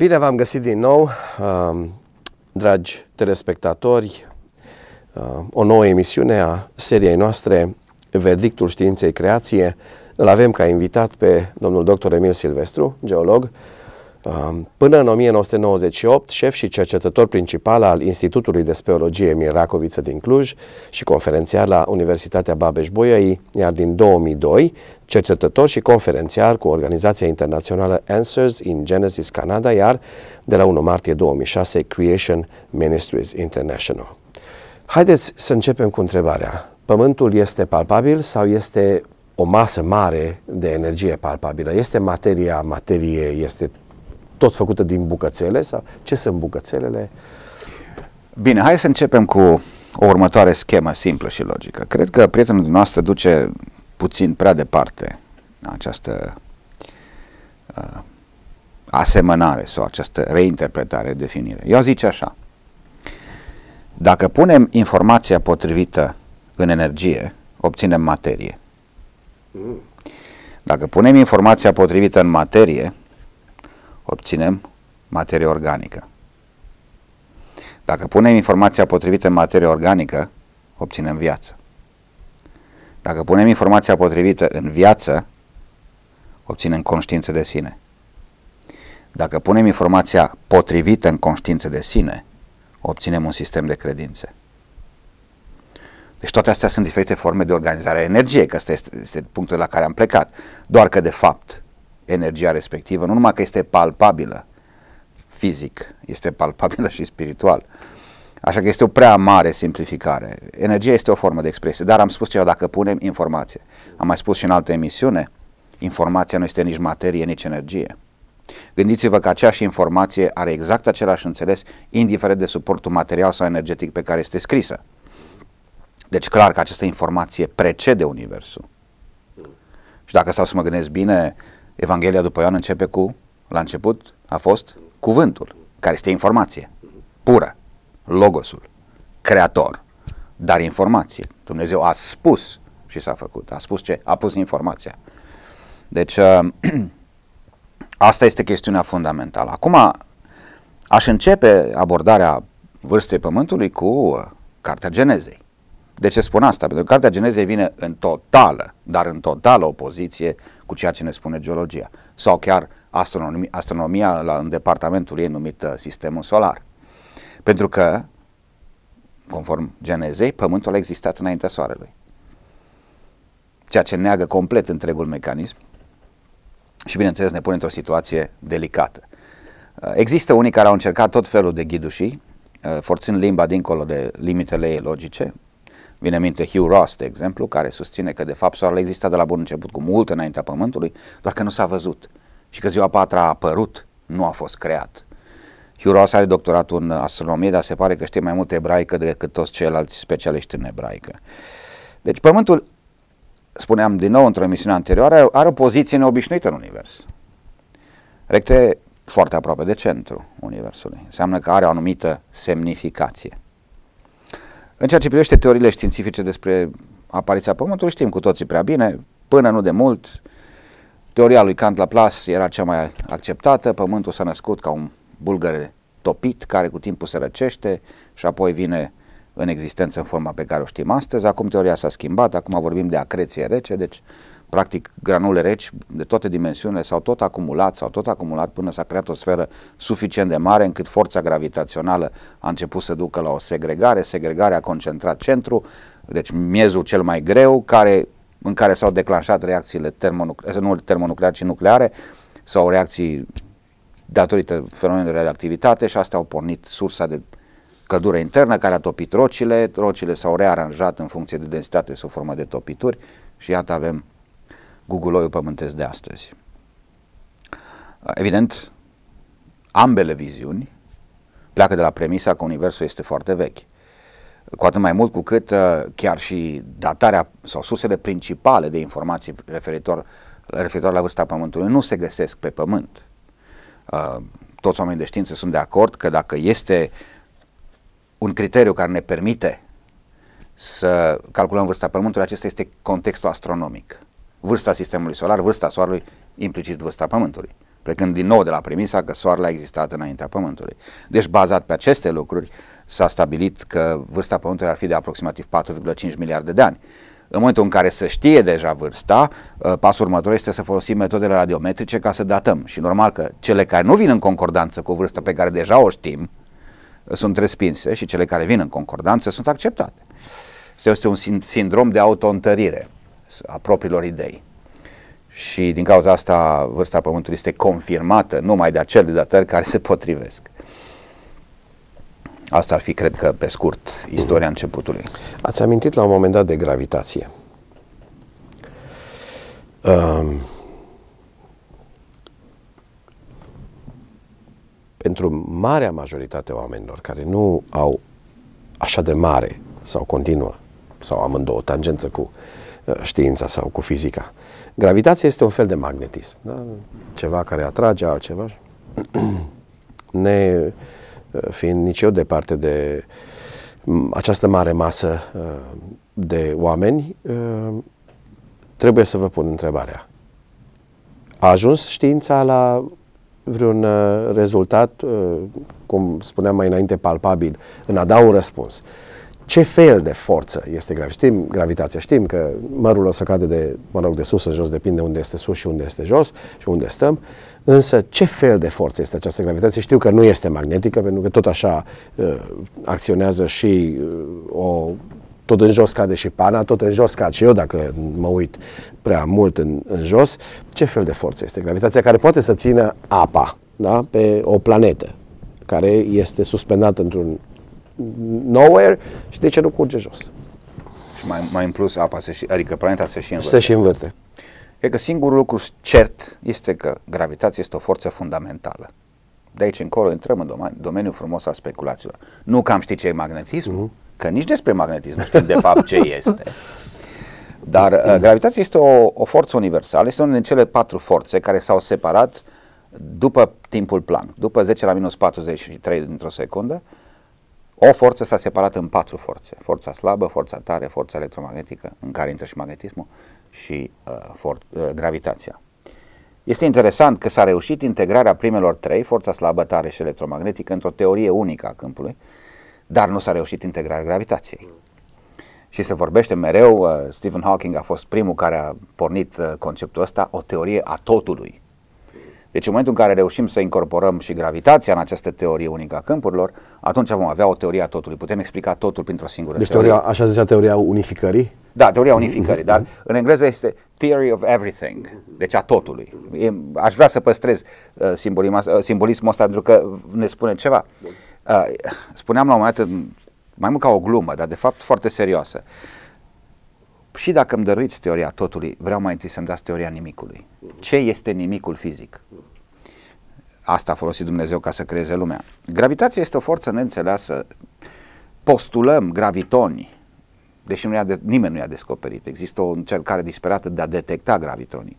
Bine v-am găsit din nou, um, dragi telespectatori, um, o nouă emisiune a seriei noastre Verdictul științei creație. Îl avem ca invitat pe domnul dr. Emil Silvestru, geolog, Până în 1998, șef și cercetător principal al Institutului de Speologie Miracoviță din Cluj și conferențiar la Universitatea Babeș-Bolyai, iar din 2002, cercetător și conferențiar cu organizația internațională Answers in Genesis Canada, iar de la 1 martie 2006 Creation Ministries International. Haideți să începem cu întrebarea. Pământul este palpabil sau este o masă mare de energie palpabilă? Este materia, materie, este tot făcută din bucățele sau ce sunt bucățelele? Bine, hai să începem cu o următoare schemă simplă și logică. Cred că prietenul noastră duce puțin prea departe această uh, asemănare sau această reinterpretare, definire. Eu zic așa, dacă punem informația potrivită în energie, obținem materie. Mm. Dacă punem informația potrivită în materie, obținem materie organică. Dacă punem informația potrivită în materie organică, obținem viață. Dacă punem informația potrivită în viață, obținem conștiință de sine. Dacă punem informația potrivită în conștiință de sine, obținem un sistem de credințe. Deci toate astea sunt diferite forme de organizare a energiei, că asta este, este punctul la care am plecat. Doar că, de fapt, energia respectivă, nu numai că este palpabilă fizic, este palpabilă și spiritual. Așa că este o prea mare simplificare. Energia este o formă de expresie, dar am spus ceva, dacă punem informație. Am mai spus și în altă emisiune, informația nu este nici materie, nici energie. Gândiți-vă că aceeași informație are exact același înțeles, indiferent de suportul material sau energetic pe care este scrisă. Deci clar că această informație precede Universul. Și dacă stau să mă gândesc bine, Evanghelia după Ioan începe cu, la început a fost cuvântul, care este informație pură, logosul, creator, dar informație. Dumnezeu a spus și s-a făcut. A spus ce? A pus informația. Deci, uh, asta este chestiunea fundamentală. Acum, aș începe abordarea vârstei Pământului cu Cartea Genezei. De ce spun asta? Pentru că Cartea Genezei vine în totală, dar în totală opoziție cu ceea ce ne spune geologia sau chiar astronomia, astronomia la, în departamentul ei numită sistemul solar. Pentru că, conform Genezei, Pământul a existat înaintea Soarelui. Ceea ce neagă complet întregul mecanism și, bineînțeles, ne pune într-o situație delicată. Uh, există unii care au încercat tot felul de ghidușii, uh, forțând limba dincolo de limitele ei logice, Vine în minte Hugh Ross, de exemplu, care susține că de fapt soarele exista de la bun început cu mult înaintea Pământului, doar că nu s-a văzut și că ziua patra a apărut, nu a fost creat. Hugh Ross are doctoratul în astronomie, dar se pare că știe mai mult ebraică decât toți ceilalți specialiști în ebraică. Deci Pământul, spuneam din nou într-o emisiune anterioară, are o poziție neobișnuită în Univers. Recte foarte aproape de centru Universului. Înseamnă că are o anumită semnificație. În ceea ce privește teoriile științifice despre apariția Pământului, știm cu toții prea bine, până nu de mult, teoria lui Kant Laplace era cea mai acceptată, Pământul s-a născut ca un bulgăre topit, care cu timpul se răcește și apoi vine în existență în forma pe care o știm astăzi. Acum teoria s-a schimbat, acum vorbim de acreție rece, deci practic granule reci de toate dimensiunile s-au tot acumulat, s-au tot acumulat până s-a creat o sferă suficient de mare încât forța gravitațională a început să ducă la o segregare, segregarea a concentrat centru, deci miezul cel mai greu care, în care s-au declanșat reacțiile termonucleare, eh, nu termonucleare, ci nucleare sau reacții datorită fenomenului de radioactivitate și astea au pornit sursa de căldură internă care a topit rocile, rocile s-au rearanjat în funcție de densitate sub formă de topituri și iată avem guguloiul pământesc de astăzi. Evident, ambele viziuni pleacă de la premisa că Universul este foarte vechi. Cu atât mai mult cu cât uh, chiar și datarea sau sursele principale de informații referitor, referitor la vârsta Pământului nu se găsesc pe Pământ. Uh, toți oamenii de știință sunt de acord că dacă este un criteriu care ne permite să calculăm vârsta Pământului, acesta este contextul astronomic vârsta sistemului solar, vârsta soarelui, implicit vârsta Pământului. Plecând din nou de la premisa că soarele a existat înaintea Pământului. Deci, bazat pe aceste lucruri, s-a stabilit că vârsta Pământului ar fi de aproximativ 4,5 miliarde de ani. În momentul în care se știe deja vârsta, ă, pasul următor este să folosim metodele radiometrice ca să datăm. Și normal că cele care nu vin în concordanță cu vârsta pe care deja o știm ă, sunt respinse și cele care vin în concordanță sunt acceptate. Este un sindrom de autoîntărire a propriilor idei. Și din cauza asta vârsta Pământului este confirmată numai de acele datări care se potrivesc. Asta ar fi, cred că, pe scurt, istoria începutului. Ați amintit la un moment dat de gravitație. Um, pentru marea majoritate oamenilor care nu au așa de mare sau continuă sau amândouă tangență cu uh, știința sau cu fizica. Gravitația este un fel de magnetism, da? ceva care atrage altceva. Ne, uh, fiind nici eu departe de mm, această mare masă uh, de oameni, uh, trebuie să vă pun întrebarea. A ajuns știința la vreun rezultat, cum spuneam mai înainte, palpabil, în a da un răspuns? ce fel de forță este gravitația. Știm gravitația, știm că mărul o să cade de, mă rog, de sus în jos, depinde unde este sus și unde este jos și unde stăm, însă ce fel de forță este această gravitație? Știu că nu este magnetică, pentru că tot așa uh, acționează și uh, o tot în jos cade și pana, tot în jos cad și eu dacă mă uit prea mult în, în jos, ce fel de forță este gravitația care poate să țină apa da? pe o planetă care este suspendată într-un nowhere și de ce nu curge jos. Și mai, mai în plus apa, se și, adică planeta se și învârte. Se și învârte. Cred că singurul lucru cert este că gravitația este o forță fundamentală. De aici încolo intrăm în domeni, domeniul frumos al speculațiilor. Nu că am ști ce e magnetism, mm-hmm. că nici despre magnetism nu știm de fapt ce este. Dar uh, gravitația este o, o forță universală, este una din cele patru forțe care s-au separat după timpul Plan, după 10 la minus 43 dintr-o secundă, uh, o forță s-a separat în patru forțe. Forța slabă, forța tare, forța electromagnetică, în care intră și magnetismul, și uh, for- uh, gravitația. Este interesant că s-a reușit integrarea primelor trei, forța slabă, tare și electromagnetică, într-o teorie unică a câmpului, dar nu s-a reușit integrarea gravitației. Și se vorbește mereu, uh, Stephen Hawking a fost primul care a pornit uh, conceptul ăsta, o teorie a totului. Deci în momentul în care reușim să incorporăm și gravitația în această teorie unică a câmpurilor, atunci vom avea o teorie a totului. Putem explica totul printr-o singură deci teorie. Deci așa zicea teoria unificării? Da, teoria mhm, unificării, mhm, dar mhm. în engleză este theory of everything, deci a totului. E, aș vrea să păstrez uh, simbolismul, uh, simbolismul ăsta pentru că ne spune ceva. Uh, spuneam la un moment dat, mai mult ca o glumă, dar de fapt foarte serioasă. Uh, și dacă îmi dăruiți teoria totului, vreau mai întâi să-mi dați teoria nimicului. Ce este nimicul fizic? Asta a folosit Dumnezeu ca să creeze lumea. Gravitația este o forță neînțeleasă. Postulăm gravitoni, deși nu de, nimeni nu i-a descoperit. Există o încercare disperată de a detecta gravitonii.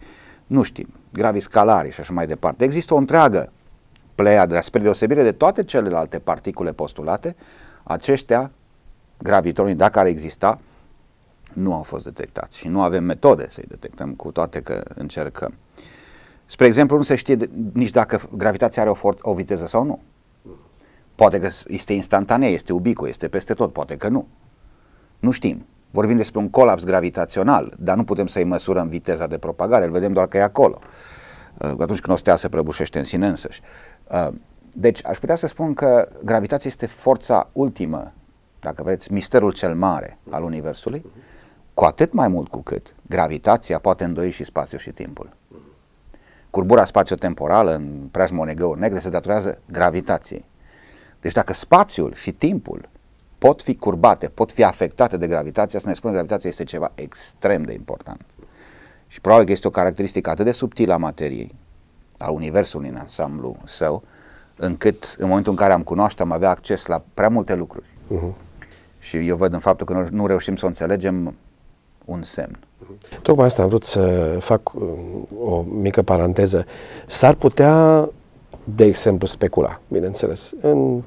Nu știm. Graviscalarii și așa mai departe. Există o întreagă pleiadă, spre deosebire de toate celelalte particule postulate, aceștia, gravitonii, dacă ar exista, nu au fost detectați și nu avem metode să-i detectăm, cu toate că încercăm. Spre exemplu, nu se știe de, nici dacă gravitația are o, for- o viteză sau nu. Poate că este instantanee, este ubicu, este peste tot, poate că nu. Nu știm. Vorbim despre un colaps gravitațional, dar nu putem să-i măsurăm viteza de propagare, îl vedem doar că e acolo. Uh, atunci când o stea se prăbușește în sine însăși. Uh, deci aș putea să spun că gravitația este forța ultimă, dacă vreți, misterul cel mare al Universului. Uh-huh cu atât mai mult cu cât gravitația poate îndoi și spațiul și timpul. Curbura spațiotemporală în preajma unei găuri negre se datorează gravitației. Deci dacă spațiul și timpul pot fi curbate, pot fi afectate de gravitație, asta ne spune că gravitația este ceva extrem de important. Și probabil că este o caracteristică atât de subtilă a materiei, a universului în ansamblu său, încât în momentul în care am cunoaște, am avea acces la prea multe lucruri. Uh-huh. Și eu văd în faptul că nu reușim să o înțelegem un semn. Tocmai asta am vrut să fac um, o mică paranteză. S-ar putea, de exemplu, specula, bineînțeles, în,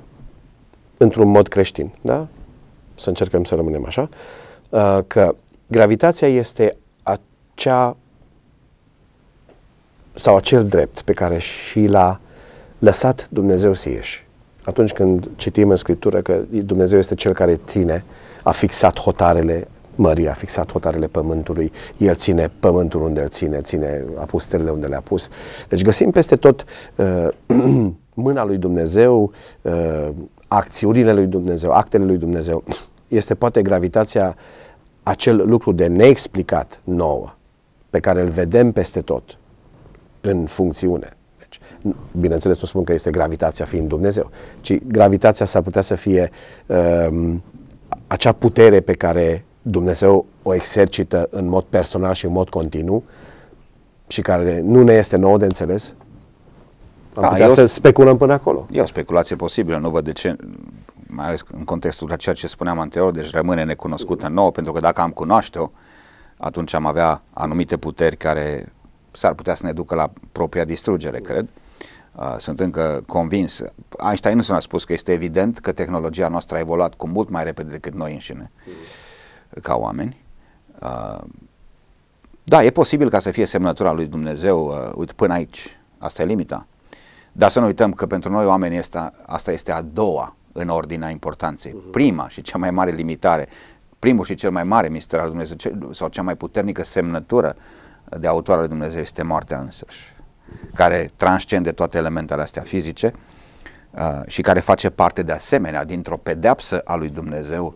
într-un mod creștin, da? Să încercăm să rămânem așa, uh, că gravitația este acea sau acel drept pe care și l-a lăsat Dumnezeu ieși. Atunci când citim în Scriptură că Dumnezeu este Cel care ține, a fixat hotarele, Mării a fixat hotarele pământului, el ține pământul unde îl ține, ține apusterele unde le-a pus. Deci găsim peste tot uh, mâna lui Dumnezeu, uh, acțiunile lui Dumnezeu, actele lui Dumnezeu. Este poate gravitația acel lucru de neexplicat nouă, pe care îl vedem peste tot, în funcțiune. Deci, bineînțeles, nu spun că este gravitația fiind Dumnezeu, ci gravitația s-ar putea să fie uh, acea putere pe care Dumnezeu o exercită în mod personal și în mod continuu și care nu ne este nouă de înțeles? Am da, putea eu, să speculăm până acolo. E o speculație posibilă, nu văd de ce, mai ales în contextul la ceea ce spuneam anterior, deci rămâne necunoscută nouă, pentru că dacă am cunoaște-o, atunci am avea anumite puteri care s-ar putea să ne ducă la propria distrugere, cred. Uh, sunt încă convins. Einstein nu s-a spus că este evident că tehnologia noastră a evoluat cu mult mai repede decât noi înșine. Uh, ca oameni. Ah, da, e posibil ca să fie semnătura lui Dumnezeu, uh, până aici, asta e limita. Dar să nu uităm că pentru noi oamenii asta, asta este a doua în ordinea importanței. Mhm. Prima și cea mai mare limitare, primul și cel mai mare mister al Dumnezeu, sau cea mai puternică semnătură de autor al Dumnezeu este moartea însăși, care transcende toate elementele astea fizice uh, și care face parte de asemenea dintr-o pedeapsă a lui Dumnezeu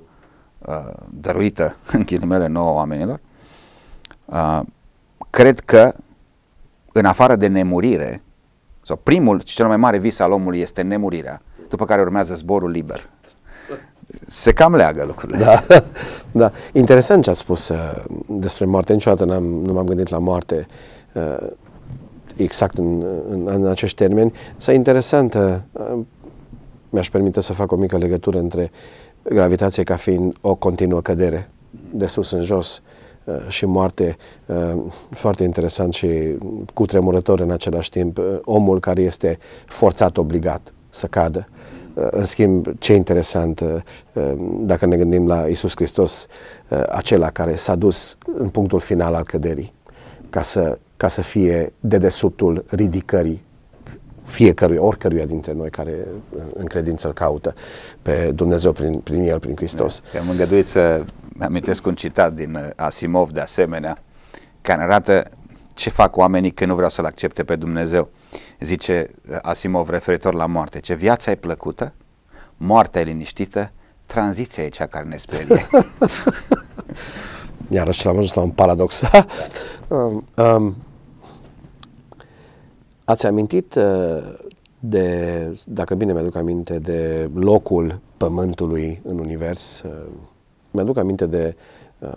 Uh, dăruită în ghilimele nouă oamenilor, uh, cred că în afară de nemurire, sau primul și cel mai mare vis al omului este nemurirea, după care urmează zborul liber. Se cam leagă lucrurile da. astea. da. Interesant ce ați spus uh, despre moarte. Niciodată n-am, nu m-am gândit la moarte uh, exact în, în, în acești termeni. Să interesantă, uh, mi-aș permite să fac o mică legătură între uh, gravitație ca fiind o continuă cădere de sus în jos uh, și moarte uh, foarte interesant și cutremurător în același timp. Uh, omul care este forțat, obligat să cadă. În schimb, ce interesant, dacă ne gândim la Isus Hristos, acela care s-a dus în punctul final al căderii, ca să, ca să fie dedesubtul ridicării fiecărui, oricăruia dintre noi care uh, în credință îl caută pe Dumnezeu prin, prin El, prin Hristos. Da. Am îngăduit să amintesc un citat din uh, Asimov de asemenea, care arată ce fac oamenii când nu vreau să-L accepte pe Dumnezeu. Zice uh, Asimov referitor la moarte, ce viața e plăcută, moartea e liniștită, tranziția e cea care ne sperie. Iarăși am ajuns la un paradox. um, um, Ați amintit uh, de, dacă bine mi-aduc aminte, de locul Pământului în Univers? Uh, mi-aduc aminte de uh,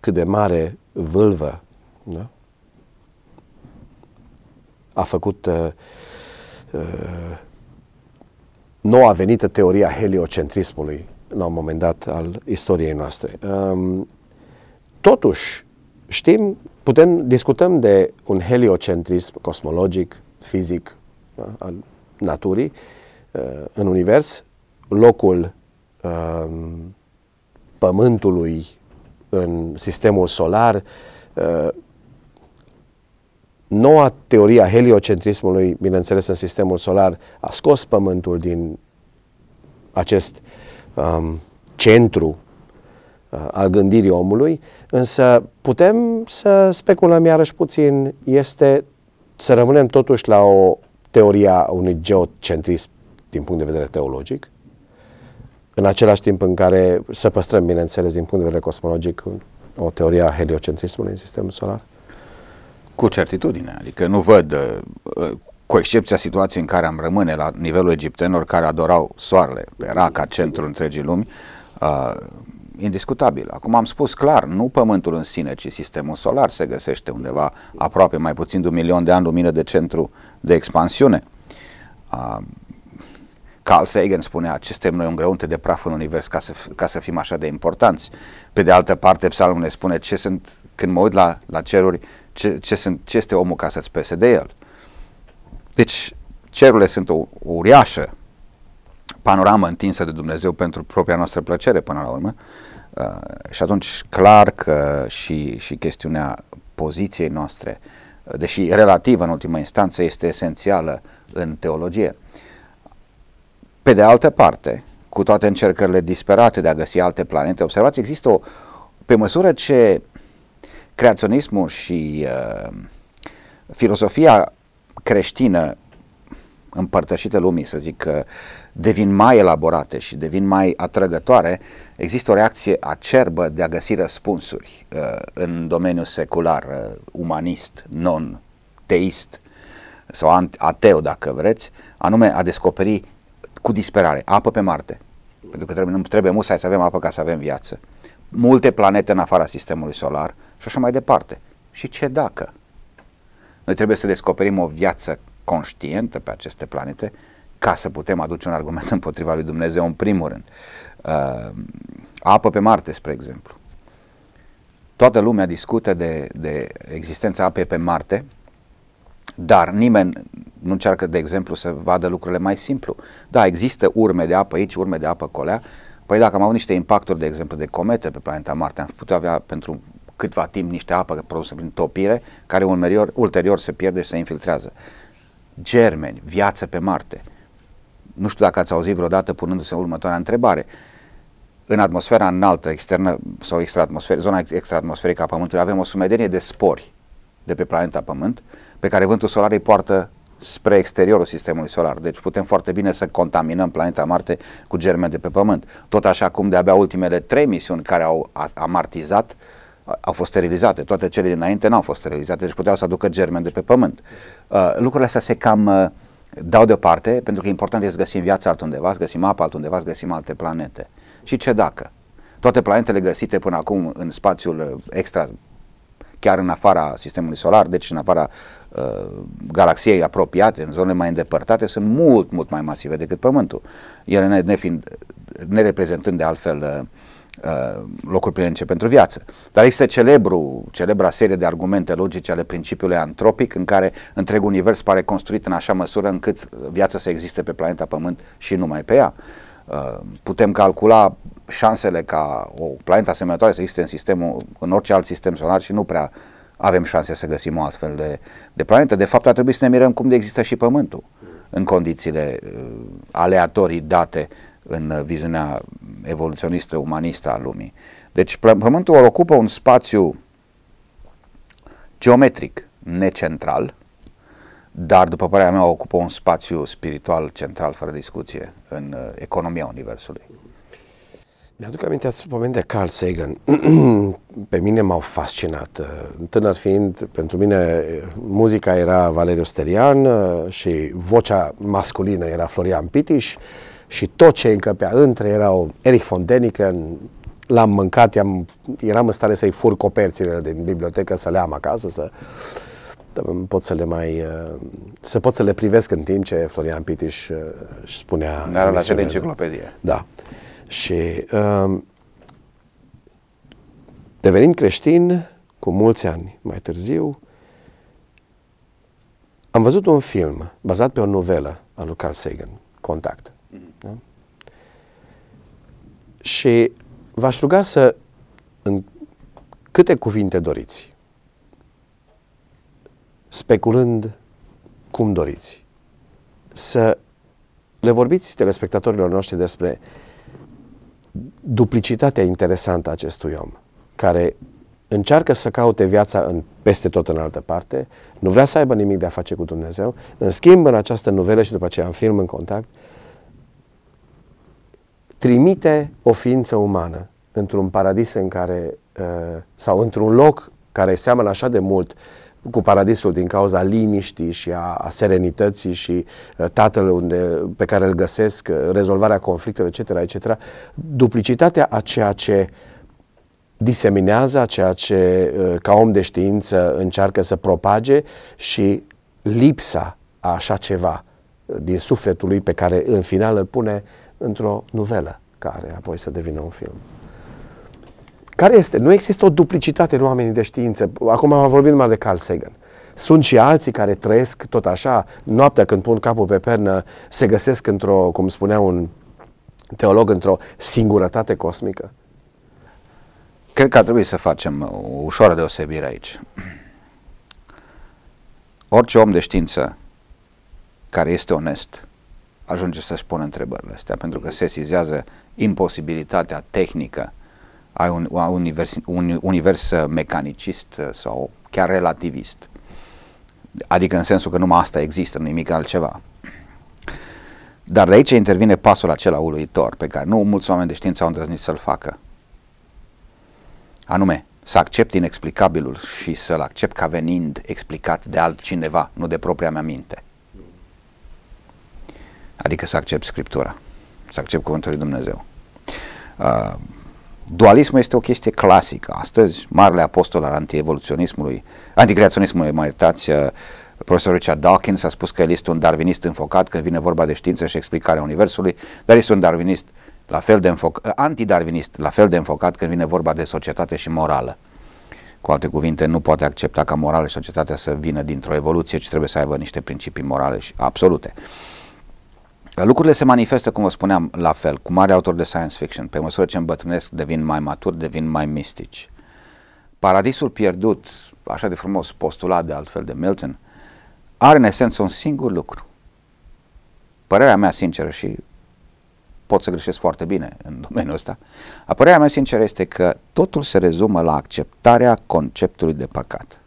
cât de mare vâlvă da? a făcut noua venită teoria heliocentrismului la un moment dat al istoriei noastre. Um, totuși, știm putem discutăm de un heliocentrism cosmologic, fizic, da? al naturii uh, în univers, locul um, pământului în sistemul solar, uh, noua teoria heliocentrismului, bineînțeles în sistemul solar, a scos pământul din acest um, centru Uh, al gândirii omului, însă putem să speculăm iarăși puțin, este să rămânem totuși la o teoria unui geocentrism din punct de vedere teologic, în același timp în care să păstrăm, bineînțeles, din punct de vedere cosmologic, o teorie a heliocentrismului în sistemul solar? Cu certitudine, adică nu văd, uh, cu excepția situației în care am rămâne la nivelul egiptenilor care adorau soarele, era ca centrul întregii lumi, uh, indiscutabil. Acum am spus clar, nu Pământul în sine, ci sistemul solar se găsește undeva aproape mai puțin de un milion de ani lumină de centru de expansiune. Uh, Carl Sagan spunea, ce suntem noi un greunte de praf în univers ca să, ca să fim așa de importanți. Pe de altă parte, psalmul ne spune ce sunt, când mă uit la, la ceruri, ce, ce, sunt, ce este omul ca să-ți pese de el. Deci, cerurile sunt o, o uriașă panoramă întinsă de Dumnezeu pentru propria noastră plăcere până la urmă. Uh, și atunci clar că și, și chestiunea poziției noastre, uh, deși relativă în ultima instanță, este esențială în teologie. Pe de altă parte, cu toate încercările disperate de a găsi alte planete, observați, există o, pe măsură ce creaționismul și uh, filosofia creștină împărtășită lumii, să zic, devin mai elaborate și devin mai atrăgătoare, există o reacție acerbă de a găsi răspunsuri uh, în domeniul secular, uh, umanist, non-teist sau ateu, dacă vreți, anume a descoperi cu disperare apă pe Marte, pentru că trebuie, nu trebuie musai să avem apă ca să avem viață, multe planete în afara sistemului solar și așa mai departe. Și ce dacă? Noi trebuie să descoperim o viață conștientă pe aceste planete ca să putem aduce un argument împotriva lui Dumnezeu în primul rând. Uh, apă pe Marte, spre exemplu. Toată lumea discută de, de existența apei pe Marte, dar nimeni nu încearcă, de exemplu, să vadă lucrurile mai simplu. Da, există urme de apă aici, urme de apă colea. Păi dacă am avut niște impacturi, de exemplu, de comete pe planeta Marte, am putea avea pentru câtva timp niște apă produsă prin topire, care ulterior, ulterior se pierde și se infiltrează. Germeni, viață pe Marte nu știu dacă ați auzit vreodată punându-se următoarea întrebare. În atmosfera înaltă, externă sau extraatmosferică, zona extraatmosferică a Pământului, avem o sumedenie de spori de pe planeta Pământ, pe care vântul solar îi poartă spre exteriorul sistemului solar. Deci putem foarte bine să contaminăm planeta Marte cu germe de pe Pământ. Tot așa cum de-abia ultimele trei misiuni care au amartizat au fost sterilizate. Toate cele dinainte n-au fost sterilizate, deci puteau să aducă germeni de pe Pământ. Uh, lucrurile astea se cam uh, dau deoparte, pentru că important este să găsim viața altundeva, să găsim apă altundeva, să găsim alte planete. Și ce dacă? Toate planetele găsite până acum în spațiul uh, extra, chiar în afara sistemului solar, deci în afara uh, galaxiei apropiate, în zonele mai îndepărtate, sunt mult, mult mai masive decât Pământul. Ele ne, ne fiind, ne reprezentând de altfel uh, Uh, locuri prielnice pentru viață. Dar este celebru, celebra serie de argumente logice ale principiului antropic în care întreg univers pare construit în așa măsură încât viața să existe pe planeta Pământ și numai pe ea. Uh, putem calcula șansele ca o planetă asemănătoare să existe în, sistemul, în orice alt sistem solar și nu prea avem șanse să găsim o astfel de, de planetă. De fapt, ar trebui să ne mirăm cum de există și Pământul în condițiile uh, aleatorii date în viziunea evoluționistă, umanistă a lumii. Deci Pământul ocupă un spațiu geometric necentral, dar după părerea mea ocupă un spațiu spiritual central fără discuție în uh, economia Universului. Mi-aduc aminte, ați de Carl Sagan. Pe mine m-au fascinat. Uh, tânăr fiind, pentru mine, uh, muzica era Valeriu Sterian și vocea masculină era Florian Pitiș și tot ce încăpea între erau Erich von Däniken, l-am mâncat, i-am, eram în stare să-i fur coperțile din bibliotecă, să le am acasă, să da, pot să le mai, uh, să pot să le privesc în timp ce Florian Pitiș uh, își spunea. Era la fel enciclopedie. Da. Și um, devenind creștin, cu mulți ani mai târziu, am văzut un film bazat pe o novelă a lui Carl Sagan, Contact. Da? Și v-aș ruga să, în câte cuvinte doriți, speculând cum doriți, să le vorbiți telespectatorilor noștri despre duplicitatea interesantă a acestui om, care încearcă să caute viața în, peste tot în altă parte, nu vrea să aibă nimic de a face cu Dumnezeu, în schimb în această novelă și după aceea în film, în contact, trimite o ființă umană într-un paradis în care, uh, sau într-un loc care seamănă așa de mult cu paradisul din cauza liniștii și a, a serenității și uh, tatăl unde, pe care îl găsesc, uh, rezolvarea conflictelor, etc., etc., duplicitatea a ceea ce diseminează, a ceea ce uh, ca om de știință încearcă să propage și lipsa a așa ceva uh, din sufletul lui pe care în final îl pune uh, într-o novelă care apoi să devină un film. Care este? Nu există o duplicitate în oamenii de știință. Acum am vorbit numai de Carl Sagan. Sunt și alții care trăiesc tot așa, noaptea când pun capul pe pernă, se găsesc într-o, cum spunea un teolog, într-o singurătate cosmică. Cred că ar trebui să facem o ușoară deosebire aici. Orice om de știință care este onest ajunge să-și pună întrebările astea, pentru că se sizează imposibilitatea tehnică a un, a univers, un univers uh, mecanicist uh, sau chiar relativist. Adică în sensul că numai asta există, nimic altceva. Dar de aici intervine pasul acela uluitor, pe care nu mulți oameni de știință au îndrăznit să-l facă. Anume, să accept inexplicabilul și să-l accept ca venind explicat de altcineva, nu de propria mea minte. Adică să accept Scriptura, să accept Cuvântul lui Dumnezeu. Uh, dualismul este o chestie clasică. Astăzi, marele apostol al antievoluționismului, anticreaționismului, mai iertați, uh, Profesorul Richard Dawkins a spus că el este un darwinist înfocat când vine vorba de știință și explicarea Universului, dar este un darwinist la fel de înfoc- antidarwinist, la fel de înfocat când vine vorba de societate și morală. Cu alte cuvinte, nu poate accepta ca morală și societatea să vină dintr-o evoluție, ci trebuie să aibă niște principii morale și absolute. Lucrurile se manifestă, cum vă spuneam, la fel, cu mari autori de science fiction. Pe măsură ce îmbătrânesc, devin mai maturi, devin mai mistici. Paradisul pierdut, așa de frumos postulat de altfel de Milton, are în esență un singur lucru. Părerea mea sinceră și pot să greșesc foarte bine în domeniul ăsta, a părerea mea sinceră este că totul se rezumă la acceptarea conceptului de păcat.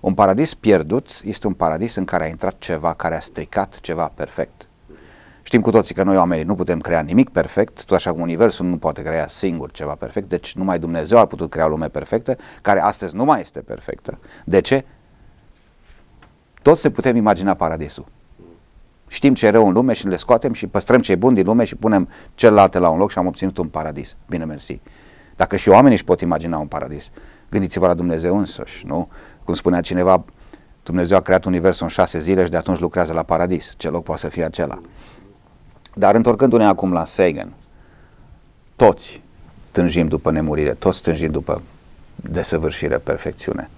Un paradis pierdut este un paradis în care a intrat ceva care a stricat ceva perfect Știm cu toții că noi oamenii nu putem crea nimic perfect, tot așa cum Universul nu poate crea singur ceva perfect, deci numai Dumnezeu ar putut crea o lume perfectă, care astăzi nu mai este perfectă. De ce? Toți ne putem imagina paradisul. Știm ce e rău în lume și le scoatem și păstrăm ce e bun din lume și punem celălalt la un loc și am obținut un paradis. Bine, mersi. Dacă și oamenii își pot imagina un paradis, gândiți-vă la Dumnezeu însuși, nu? Cum spunea cineva, Dumnezeu a creat universul în șase zile și de atunci lucrează la paradis. Ce loc poate să fie acela? Dar întorcându-ne acum la Sagan, toți tânjim după nemurire, toți tânjim după desăvârșire, perfecțiune.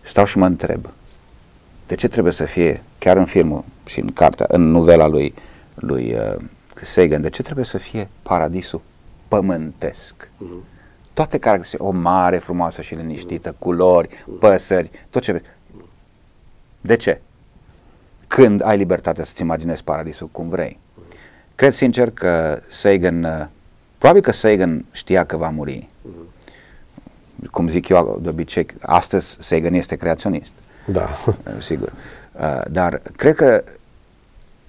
Stau și mă întreb, de ce trebuie să fie, chiar în filmul și în cartea, în novela lui, lui uh, Sagan, de ce trebuie să fie paradisul pământesc? Uh-huh. Toate caracteristici, o mare frumoasă și liniștită, mhm. culori, mhm. păsări, tot ce... De ce? când ai libertatea să-ți imaginezi paradisul cum vrei. Cred sincer că Sagan, probabil că Sagan știa că va muri. Mhm. Cum zic eu de obicei, astăzi Sagan este creaționist. Da. Sigur. Uh, dar cred că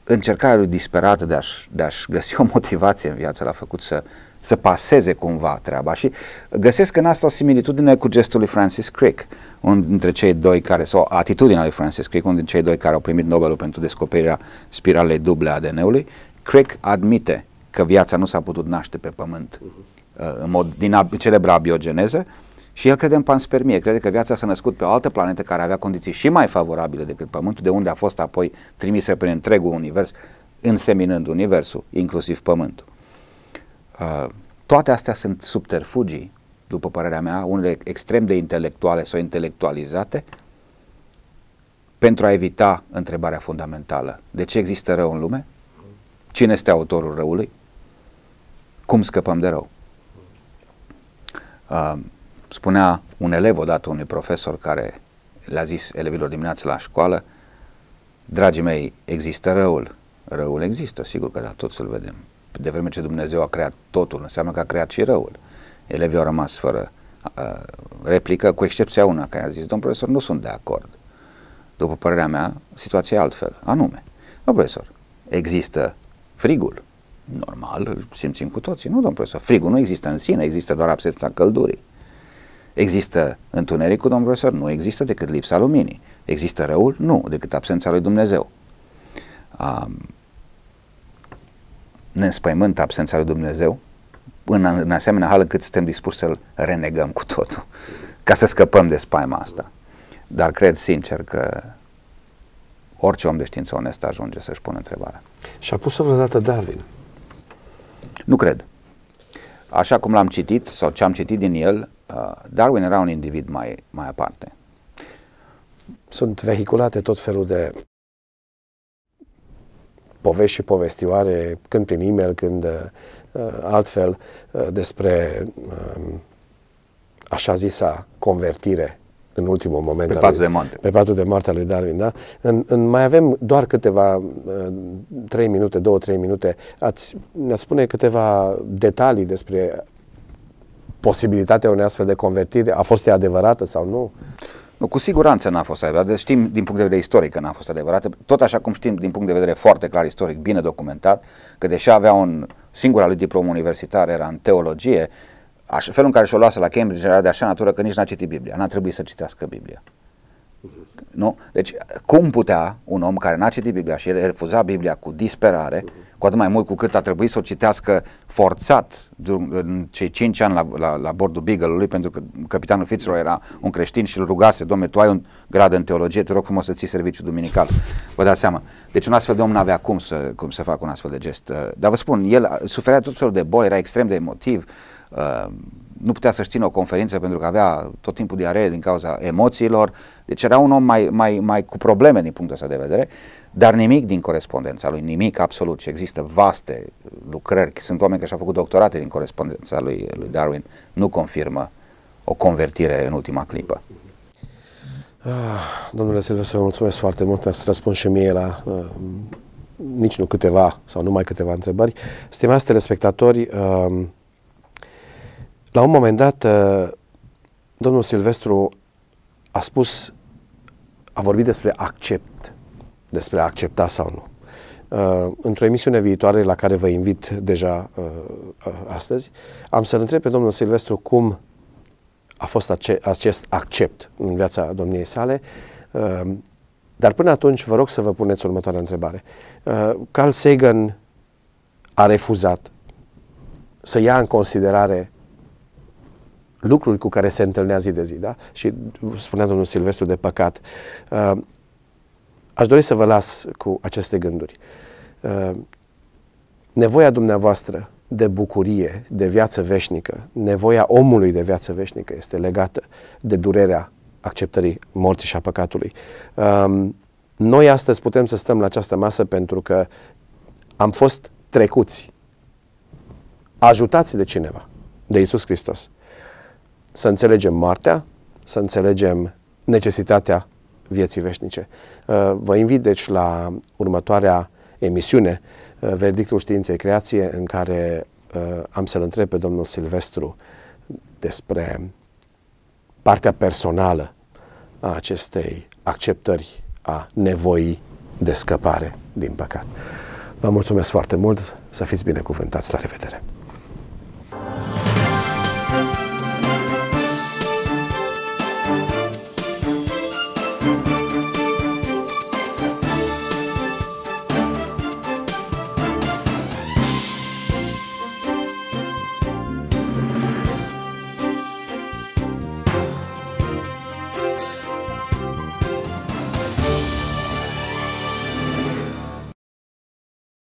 încercarea lui disperată de a-și, de a găsi o motivație în viață l-a făcut să, să paseze cumva treaba și găsesc în asta o similitudine cu gestul lui Francis Crick, unul dintre cei doi care, sau atitudinea lui Francis Crick, unul dintre cei doi care au primit Nobelul pentru descoperirea spiralei duble a ADN-ului, Crick admite că viața nu s-a putut naște pe pământ uh, în mod din ab- celebra biogeneză și el crede în panspermie, crede că viața s-a născut pe o altă planetă care avea condiții și mai favorabile decât Pământul, de unde a fost apoi trimisă prin întregul univers, înseminând universul, inclusiv Pământul. Uh, toate astea sunt subterfugii, după părerea mea, unele extrem de intelectuale sau intelectualizate, pentru a evita întrebarea fundamentală. De ce există rău în lume? Cine este autorul răului? Cum scăpăm de rău? Uh, spunea un elev odată unui profesor care le-a zis elevilor dimineața la școală, dragii mei, există răul. Răul există, sigur că da, toți îl vedem de vreme ce Dumnezeu a creat totul, înseamnă că a creat și răul. Elevii au rămas fără uh, replică, cu excepția una care a zis, domn profesor, nu sunt de acord. După părerea mea, situația e altfel, anume, domn profesor, există frigul, normal, îl simțim cu toții, nu domn profesor, frigul nu există în sine, există doar absența căldurii. Există întunericul, domn profesor? Nu există decât lipsa luminii. Există răul? Nu, decât absența lui Dumnezeu. Um, ne înspăimântă absența lui Dumnezeu în, în asemenea hal încât suntem dispuși să-L renegăm cu totul ca să scăpăm de spaima asta. Dar cred sincer că orice om de știință onest ajunge să-și pună întrebarea. Și-a pus-o vreodată Darwin? Nu cred. Așa cum l-am citit sau ce am citit din el, uh, Darwin era un individ mai, mai aparte. Sunt vehiculate tot felul de povești și povestioare, când prin e-mail, când uh, altfel, uh, despre uh, așa zisa convertire în ultimul moment. Pe patul de moarte. Pe patul de moarte al lui Darwin, da? În, în, mai avem doar câteva, uh, trei minute, două, trei minute. Ați, ne spune câteva detalii despre posibilitatea unei astfel de convertire. A fost ea adevărată sau nu? Uh, nu, cu siguranță n-a fost adevărată, știm din punct de vedere istoric că n-a fost adevărată, tot așa cum știm din punct de vedere foarte clar istoric, bine documentat, că deși avea un singur lui diplomă universitar, era în teologie, aș, felul în care și-o luase la Cambridge era de așa natură că nici n-a citit Biblia, n-a trebuit să citească Biblia. Mhm. Nu? Deci, cum putea un om care n-a citit Biblia și el refuza Biblia cu disperare, mhm cu atât mai mult cu cât a trebuit să o citească forțat în cei 5 ani la, la, la bordul Beagle-ului, pentru că capitanul Fitzroy era un creștin și îl rugase, domne, tu ai un grad în teologie, te rog frumos să ții serviciu duminical. Vă dați seama. Deci un astfel de om n-avea cum să, cum să facă un astfel de gest. Uh, dar vă spun, el suferea tot felul de boli, era extrem de emotiv, uh, nu putea să-și țină o conferință pentru că avea tot timpul diaree din cauza emoțiilor, deci era un om mai, mai, mai cu probleme din punctul ăsta de vedere dar nimic din corespondența lui, nimic absolut. Și există vaste lucrări, sunt oameni care și-au făcut doctorate din corespondența lui, lui Darwin, nu confirmă o convertire în ultima clipă. Ah, domnule Silvestru, vă mulțumesc foarte mult, mi-ați răspuns și mie la uh, nici nu câteva sau numai câteva întrebări. Stimați telespectatori, uh, la un moment dat, uh, domnul Silvestru a spus, a vorbit despre accept despre a accepta sau nu. Uh, într-o emisiune viitoare la care vă invit deja uh, uh, astăzi, am să-l întreb pe domnul Silvestru cum a fost ace- acest accept în viața domniei sale, uh, dar până atunci vă rog să vă puneți următoarea întrebare. Uh, Carl Sagan a refuzat să ia în considerare lucruri cu care se întâlnea zi de zi, da? Și spunea domnul Silvestru de păcat. Uh, Aș dori să vă las cu aceste gânduri. Uh, nevoia dumneavoastră de bucurie, de viață veșnică, nevoia omului de viață veșnică este legată de durerea acceptării morții și a păcatului. Um, noi astăzi putem să stăm la această masă pentru că am fost trecuți, ajutați de cineva, de Isus Hristos. Să înțelegem moartea, să înțelegem necesitatea vieții veșnice. Uh, vă invit deci la următoarea emisiune, uh, Verdictul Științei Creație, în care uh, am să-l întreb pe domnul Silvestru despre partea personală a acestei acceptări a nevoii de scăpare din păcat. Vă mulțumesc foarte mult, să fiți binecuvântați, la revedere!